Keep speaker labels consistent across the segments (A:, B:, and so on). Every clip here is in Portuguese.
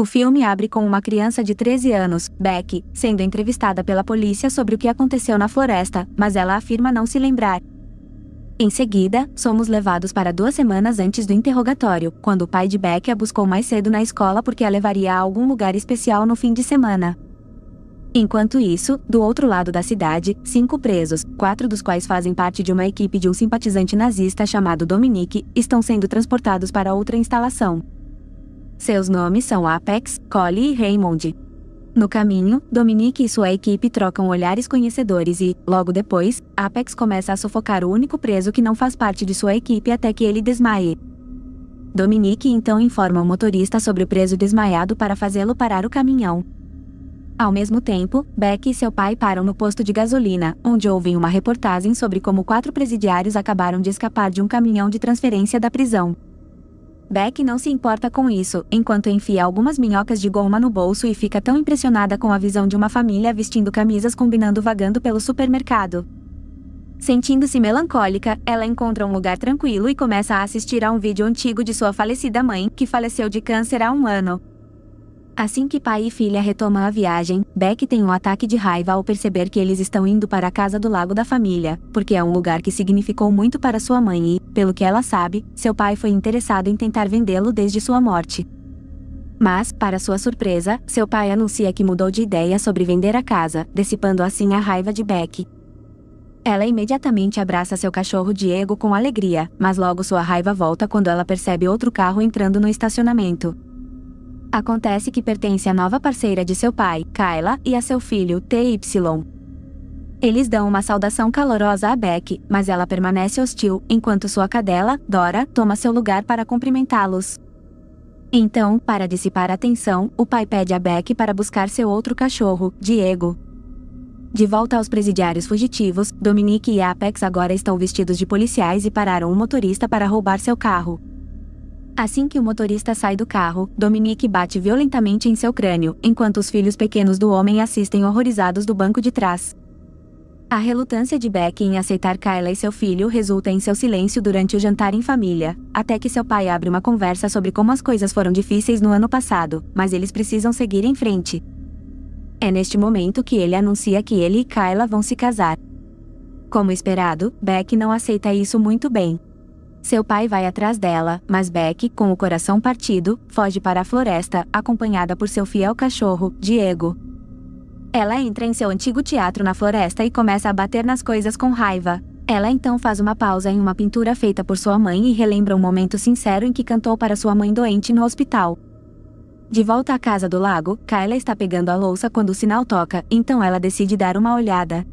A: O filme abre com uma criança de 13 anos, Beck, sendo entrevistada pela polícia sobre o que aconteceu na floresta, mas ela afirma não se lembrar. Em seguida, somos levados para duas semanas antes do interrogatório, quando o pai de Beck a buscou mais cedo na escola porque a levaria a algum lugar especial no fim de semana. Enquanto isso, do outro lado da cidade, cinco presos, quatro dos quais fazem parte de uma equipe de um simpatizante nazista chamado Dominique, estão sendo transportados para outra instalação. Seus nomes são Apex, Cole e Raymond. No caminho, Dominique e sua equipe trocam olhares conhecedores e, logo depois, Apex começa a sufocar o único preso que não faz parte de sua equipe até que ele desmaie. Dominique então informa o motorista sobre o preso desmaiado para fazê-lo parar o caminhão. Ao mesmo tempo, Beck e seu pai param no posto de gasolina, onde ouvem uma reportagem sobre como quatro presidiários acabaram de escapar de um caminhão de transferência da prisão. Beck não se importa com isso, enquanto enfia algumas minhocas de goma no bolso e fica tão impressionada com a visão de uma família vestindo camisas combinando vagando pelo supermercado. Sentindo-se melancólica, ela encontra um lugar tranquilo e começa a assistir a um vídeo antigo de sua falecida mãe, que faleceu de câncer há um ano. Assim que pai e filha retomam a viagem, Beck tem um ataque de raiva ao perceber que eles estão indo para a casa do lago da família, porque é um lugar que significou muito para sua mãe e, pelo que ela sabe, seu pai foi interessado em tentar vendê-lo desde sua morte. Mas, para sua surpresa, seu pai anuncia que mudou de ideia sobre vender a casa, dissipando assim a raiva de Beck. Ela imediatamente abraça seu cachorro Diego com alegria, mas logo sua raiva volta quando ela percebe outro carro entrando no estacionamento. Acontece que pertence à nova parceira de seu pai, Kyla, e a seu filho, TY. Eles dão uma saudação calorosa a Beck, mas ela permanece hostil, enquanto sua cadela, Dora, toma seu lugar para cumprimentá-los. Então, para dissipar a tensão, o pai pede a Beck para buscar seu outro cachorro, Diego. De volta aos presidiários fugitivos, Dominique e Apex agora estão vestidos de policiais e pararam um motorista para roubar seu carro. Assim que o motorista sai do carro, Dominique bate violentamente em seu crânio, enquanto os filhos pequenos do homem assistem horrorizados do banco de trás. A relutância de Beck em aceitar Kyla e seu filho resulta em seu silêncio durante o jantar em família, até que seu pai abre uma conversa sobre como as coisas foram difíceis no ano passado, mas eles precisam seguir em frente. É neste momento que ele anuncia que ele e Kyla vão se casar. Como esperado, Beck não aceita isso muito bem, seu pai vai atrás dela, mas Beck, com o coração partido, foge para a floresta, acompanhada por seu fiel cachorro, Diego. Ela entra em seu antigo teatro na floresta e começa a bater nas coisas com raiva. Ela então faz uma pausa em uma pintura feita por sua mãe e relembra um momento sincero em que cantou para sua mãe doente no hospital. De volta à casa do lago, Kyla está pegando a louça quando o sinal toca, então ela decide dar uma olhada.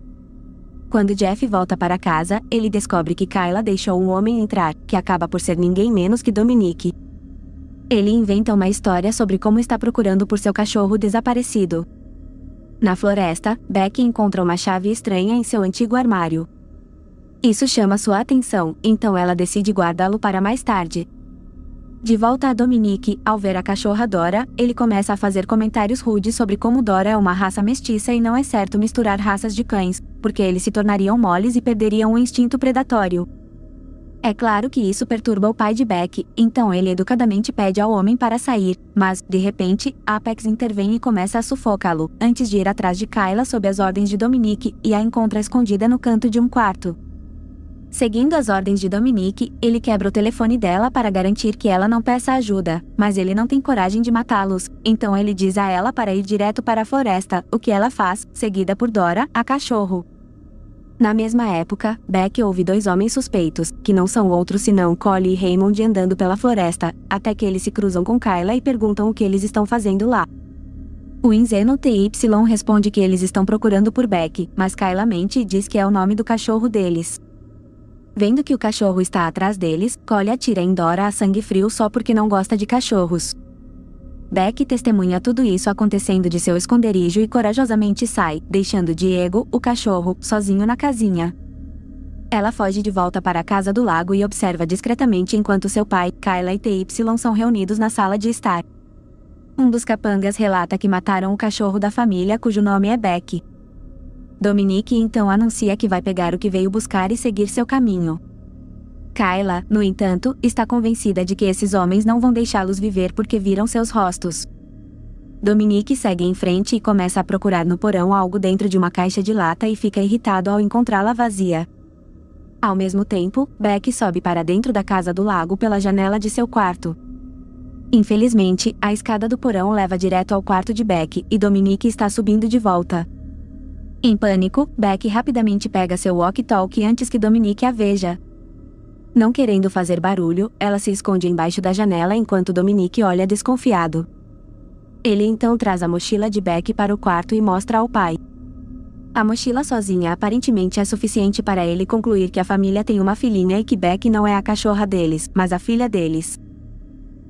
A: Quando Jeff volta para casa, ele descobre que Kyla deixou um homem entrar, que acaba por ser ninguém menos que Dominique. Ele inventa uma história sobre como está procurando por seu cachorro desaparecido. Na floresta, Beck encontra uma chave estranha em seu antigo armário. Isso chama sua atenção, então ela decide guardá-lo para mais tarde. De volta a Dominique, ao ver a cachorra Dora, ele começa a fazer comentários rudes sobre como Dora é uma raça mestiça e não é certo misturar raças de cães, porque eles se tornariam moles e perderiam o instinto predatório. É claro que isso perturba o pai de Beck, então ele educadamente pede ao homem para sair, mas, de repente, Apex intervém e começa a sufocá-lo, antes de ir atrás de Kyla sob as ordens de Dominique, e a encontra escondida no canto de um quarto. Seguindo as ordens de Dominique, ele quebra o telefone dela para garantir que ela não peça ajuda, mas ele não tem coragem de matá-los, então ele diz a ela para ir direto para a floresta, o que ela faz, seguida por Dora, a cachorro. Na mesma época, Beck ouve dois homens suspeitos, que não são outros senão Collie e Raymond andando pela floresta, até que eles se cruzam com Kyla e perguntam o que eles estão fazendo lá. O Inzeno TY responde que eles estão procurando por Beck, mas Kyla mente e diz que é o nome do cachorro deles vendo que o cachorro está atrás deles, Cole atira em Dora a sangue frio só porque não gosta de cachorros. Beck testemunha tudo isso acontecendo de seu esconderijo e corajosamente sai, deixando Diego, o cachorro, sozinho na casinha. Ela foge de volta para a casa do lago e observa discretamente enquanto seu pai, Kyla e TY são reunidos na sala de estar. Um dos capangas relata que mataram o cachorro da família cujo nome é Beck. Dominique então anuncia que vai pegar o que veio buscar e seguir seu caminho. Kyla, no entanto, está convencida de que esses homens não vão deixá-los viver porque viram seus rostos. Dominique segue em frente e começa a procurar no porão algo dentro de uma caixa de lata e fica irritado ao encontrá-la vazia. Ao mesmo tempo, Beck sobe para dentro da casa do lago pela janela de seu quarto. Infelizmente, a escada do porão leva direto ao quarto de Beck, e Dominique está subindo de volta. Em pânico, Beck rapidamente pega seu walkie-talkie antes que Dominique a veja. Não querendo fazer barulho, ela se esconde embaixo da janela enquanto Dominique olha desconfiado. Ele então traz a mochila de Beck para o quarto e mostra ao pai. A mochila sozinha aparentemente é suficiente para ele concluir que a família tem uma filhinha e que Beck não é a cachorra deles, mas a filha deles.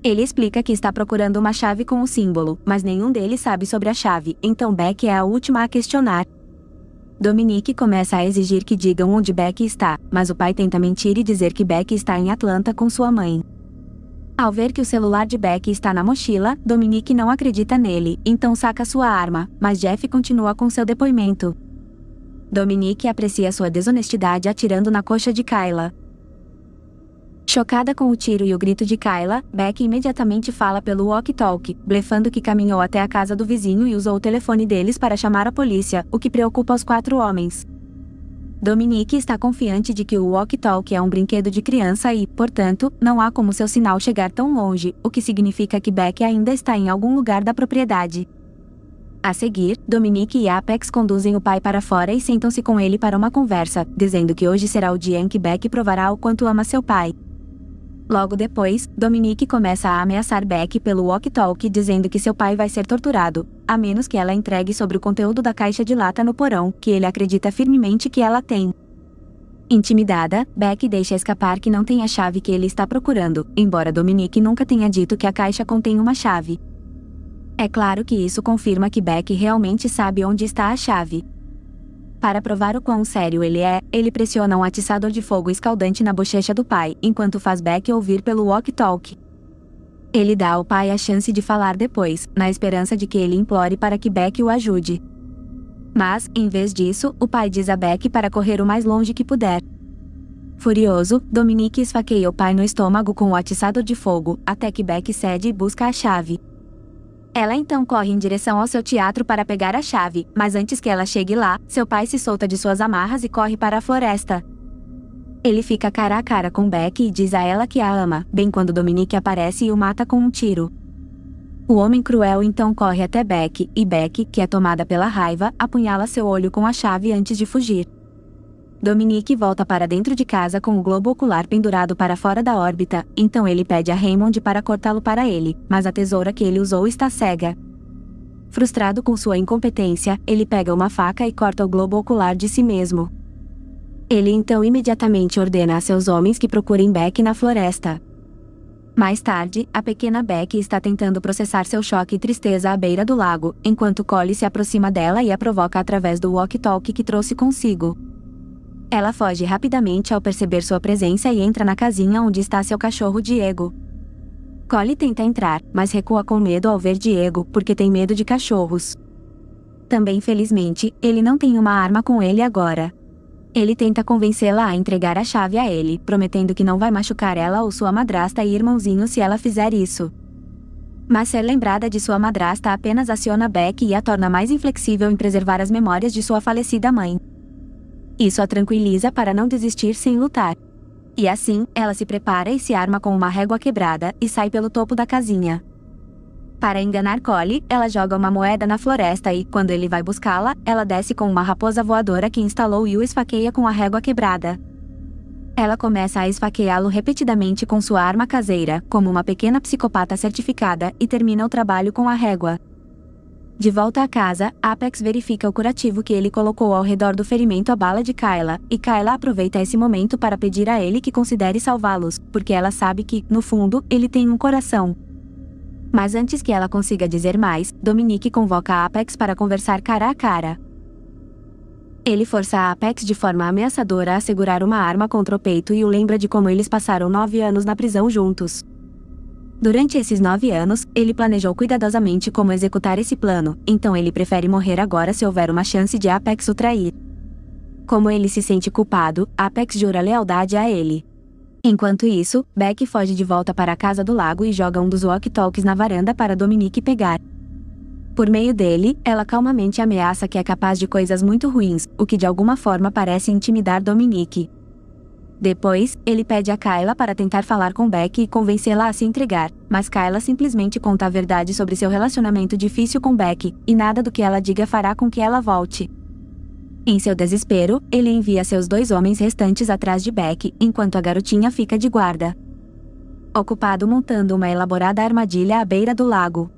A: Ele explica que está procurando uma chave com o símbolo, mas nenhum deles sabe sobre a chave, então Beck é a última a questionar. Dominique começa a exigir que digam onde Beck está, mas o pai tenta mentir e dizer que Beck está em Atlanta com sua mãe. Ao ver que o celular de Beck está na mochila, Dominique não acredita nele, então saca sua arma, mas Jeff continua com seu depoimento. Dominique aprecia sua desonestidade atirando na coxa de Kyla. Chocada com o tiro e o grito de Kyla, Beck imediatamente fala pelo walkie-talkie, blefando que caminhou até a casa do vizinho e usou o telefone deles para chamar a polícia, o que preocupa os quatro homens. Dominique está confiante de que o walkie-talkie é um brinquedo de criança e, portanto, não há como seu sinal chegar tão longe, o que significa que Beck ainda está em algum lugar da propriedade. A seguir, Dominique e Apex conduzem o pai para fora e sentam-se com ele para uma conversa, dizendo que hoje será o dia em que Beck provará o quanto ama seu pai. Logo depois, Dominique começa a ameaçar Beck pelo walkie-talkie dizendo que seu pai vai ser torturado, a menos que ela entregue sobre o conteúdo da caixa de lata no porão, que ele acredita firmemente que ela tem. Intimidada, Beck deixa escapar que não tem a chave que ele está procurando, embora Dominique nunca tenha dito que a caixa contém uma chave. É claro que isso confirma que Beck realmente sabe onde está a chave, para provar o quão sério ele é, ele pressiona um atiçador de fogo escaldante na bochecha do pai, enquanto faz Beck ouvir pelo walk-talk. Ele dá ao pai a chance de falar depois, na esperança de que ele implore para que Beck o ajude. Mas, em vez disso, o pai diz a Beck para correr o mais longe que puder. Furioso, Dominique esfaqueia o pai no estômago com o atiçador de fogo, até que Beck cede e busca a chave. Ela então corre em direção ao seu teatro para pegar a chave, mas antes que ela chegue lá, seu pai se solta de suas amarras e corre para a floresta. Ele fica cara a cara com Beck e diz a ela que a ama, bem quando Dominique aparece e o mata com um tiro. O homem cruel então corre até Beck, e Beck, que é tomada pela raiva, apunhala seu olho com a chave antes de fugir. Dominique volta para dentro de casa com o globo ocular pendurado para fora da órbita, então ele pede a Raymond para cortá-lo para ele, mas a tesoura que ele usou está cega. Frustrado com sua incompetência, ele pega uma faca e corta o globo ocular de si mesmo. Ele então imediatamente ordena a seus homens que procurem Beck na floresta. Mais tarde, a pequena Beck está tentando processar seu choque e tristeza à beira do lago, enquanto Collie se aproxima dela e a provoca através do walkie-talkie que trouxe consigo. Ela foge rapidamente ao perceber sua presença e entra na casinha onde está seu cachorro Diego. Cole tenta entrar, mas recua com medo ao ver Diego, porque tem medo de cachorros. Também felizmente, ele não tem uma arma com ele agora. Ele tenta convencê-la a entregar a chave a ele, prometendo que não vai machucar ela ou sua madrasta e irmãozinho se ela fizer isso. Mas ser lembrada de sua madrasta apenas aciona Beck e a torna mais inflexível em preservar as memórias de sua falecida mãe. Isso a tranquiliza para não desistir sem lutar. E assim, ela se prepara e se arma com uma régua quebrada e sai pelo topo da casinha. Para enganar Cole, ela joga uma moeda na floresta e, quando ele vai buscá-la, ela desce com uma raposa voadora que instalou e o esfaqueia com a régua quebrada. Ela começa a esfaqueá-lo repetidamente com sua arma caseira, como uma pequena psicopata certificada, e termina o trabalho com a régua. De volta a casa, Apex verifica o curativo que ele colocou ao redor do ferimento à bala de Kyla, e Kyla aproveita esse momento para pedir a ele que considere salvá-los, porque ela sabe que, no fundo, ele tem um coração. Mas antes que ela consiga dizer mais, Dominique convoca Apex para conversar cara a cara. Ele força Apex de forma ameaçadora a segurar uma arma contra o peito e o lembra de como eles passaram nove anos na prisão juntos. Durante esses nove anos, ele planejou cuidadosamente como executar esse plano, então ele prefere morrer agora se houver uma chance de Apex o trair. Como ele se sente culpado, Apex jura lealdade a ele. Enquanto isso, Beck foge de volta para a casa do lago e joga um dos walkie-talkies na varanda para Dominique pegar. Por meio dele, ela calmamente ameaça que é capaz de coisas muito ruins, o que de alguma forma parece intimidar Dominique. Depois, ele pede a Kyla para tentar falar com Beck e convencê-la a se entregar, mas Kyla simplesmente conta a verdade sobre seu relacionamento difícil com Beck, e nada do que ela diga fará com que ela volte. Em seu desespero, ele envia seus dois homens restantes atrás de Beck, enquanto a garotinha fica de guarda. Ocupado montando uma elaborada armadilha à beira do lago.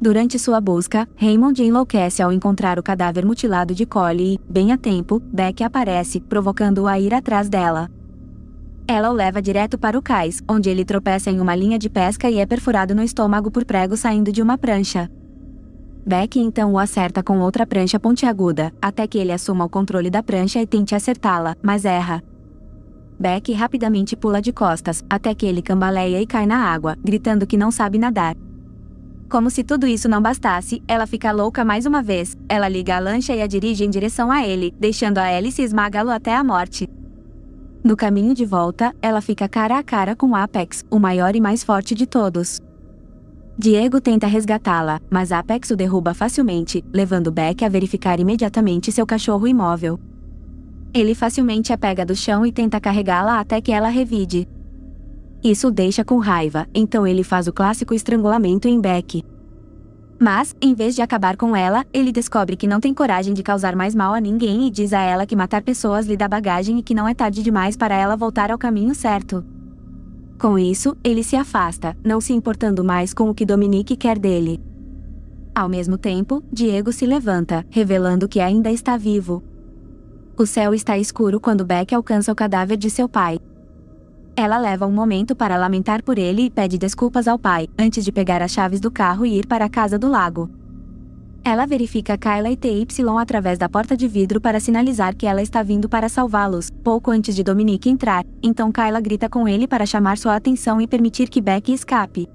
A: Durante sua busca, Raymond enlouquece ao encontrar o cadáver mutilado de Collie e, bem a tempo, Beck aparece, provocando-o a ir atrás dela. Ela o leva direto para o cais, onde ele tropeça em uma linha de pesca e é perfurado no estômago por prego saindo de uma prancha. Beck então o acerta com outra prancha pontiaguda, até que ele assuma o controle da prancha e tente acertá-la, mas erra. Beck rapidamente pula de costas, até que ele cambaleia e cai na água, gritando que não sabe nadar. Como se tudo isso não bastasse, ela fica louca mais uma vez. Ela liga a lancha e a dirige em direção a ele, deixando a hélice esmagá-lo até a morte. No caminho de volta, ela fica cara a cara com Apex, o maior e mais forte de todos. Diego tenta resgatá-la, mas Apex o derruba facilmente, levando Beck a verificar imediatamente seu cachorro imóvel. Ele facilmente a pega do chão e tenta carregá-la até que ela revide. Isso o deixa com raiva, então ele faz o clássico estrangulamento em Beck. Mas, em vez de acabar com ela, ele descobre que não tem coragem de causar mais mal a ninguém e diz a ela que matar pessoas lhe dá bagagem e que não é tarde demais para ela voltar ao caminho certo. Com isso, ele se afasta, não se importando mais com o que Dominique quer dele. Ao mesmo tempo, Diego se levanta, revelando que ainda está vivo. O céu está escuro quando Beck alcança o cadáver de seu pai, ela leva um momento para lamentar por ele e pede desculpas ao pai, antes de pegar as chaves do carro e ir para a casa do lago. Ela verifica Kyla e TY através da porta de vidro para sinalizar que ela está vindo para salvá-los, pouco antes de Dominique entrar, então Kyla grita com ele para chamar sua atenção e permitir que Beck escape.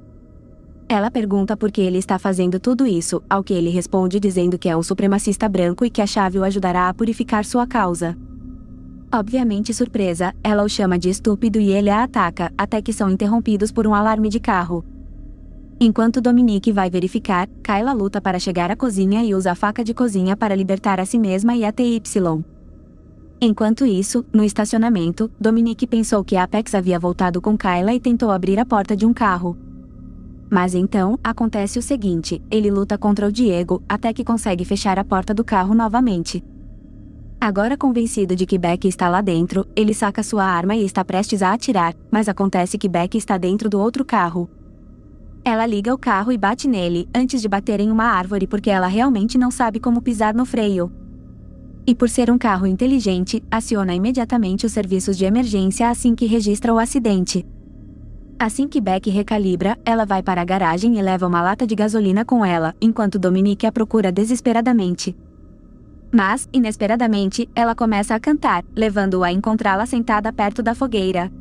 A: Ela pergunta por que ele está fazendo tudo isso, ao que ele responde dizendo que é um supremacista branco e que a chave o ajudará a purificar sua causa. Obviamente surpresa, ela o chama de estúpido e ele a ataca, até que são interrompidos por um alarme de carro. Enquanto Dominique vai verificar, Kyla luta para chegar à cozinha e usa a faca de cozinha para libertar a si mesma e a TY. Enquanto isso, no estacionamento, Dominique pensou que Apex havia voltado com Kyla e tentou abrir a porta de um carro. Mas então, acontece o seguinte, ele luta contra o Diego, até que consegue fechar a porta do carro novamente. Agora convencido de que Beck está lá dentro, ele saca sua arma e está prestes a atirar, mas acontece que Beck está dentro do outro carro. Ela liga o carro e bate nele, antes de bater em uma árvore porque ela realmente não sabe como pisar no freio. E por ser um carro inteligente, aciona imediatamente os serviços de emergência assim que registra o acidente. Assim que Beck recalibra, ela vai para a garagem e leva uma lata de gasolina com ela, enquanto Dominique a procura desesperadamente. Mas, inesperadamente, ela começa a cantar, levando-o a encontrá-la sentada perto da fogueira.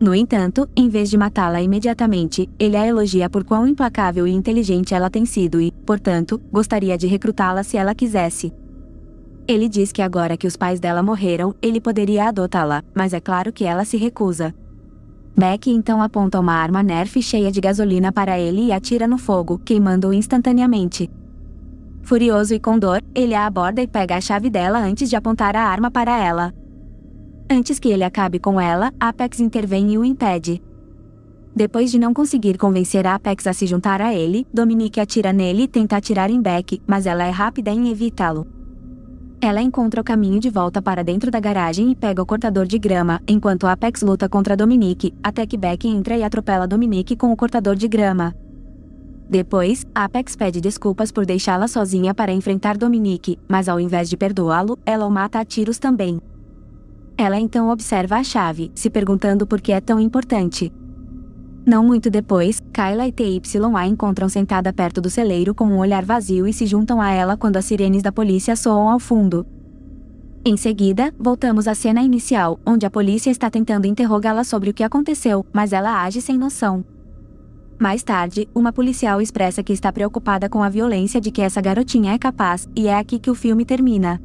A: No entanto, em vez de matá-la imediatamente, ele a elogia por quão implacável e inteligente ela tem sido e, portanto, gostaria de recrutá-la se ela quisesse. Ele diz que agora que os pais dela morreram, ele poderia adotá-la, mas é claro que ela se recusa. Beck então aponta uma arma Nerf cheia de gasolina para ele e atira no fogo, queimando-o instantaneamente. Furioso e com dor, ele a aborda e pega a chave dela antes de apontar a arma para ela. Antes que ele acabe com ela, Apex intervém e o impede. Depois de não conseguir convencer a Apex a se juntar a ele, Dominique atira nele e tenta atirar em Beck, mas ela é rápida em evitá-lo. Ela encontra o caminho de volta para dentro da garagem e pega o cortador de grama, enquanto Apex luta contra Dominique, até que Beck entra e atropela Dominique com o cortador de grama. Depois, Apex pede desculpas por deixá-la sozinha para enfrentar Dominique, mas ao invés de perdoá-lo, ela o mata a tiros também. Ela então observa a chave, se perguntando por que é tão importante. Não muito depois, Kyla e TYA encontram sentada perto do celeiro com um olhar vazio e se juntam a ela quando as sirenes da polícia soam ao fundo. Em seguida, voltamos à cena inicial, onde a polícia está tentando interrogá-la sobre o que aconteceu, mas ela age sem noção. Mais tarde, uma policial expressa que está preocupada com a violência de que essa garotinha é capaz, e é aqui que o filme termina.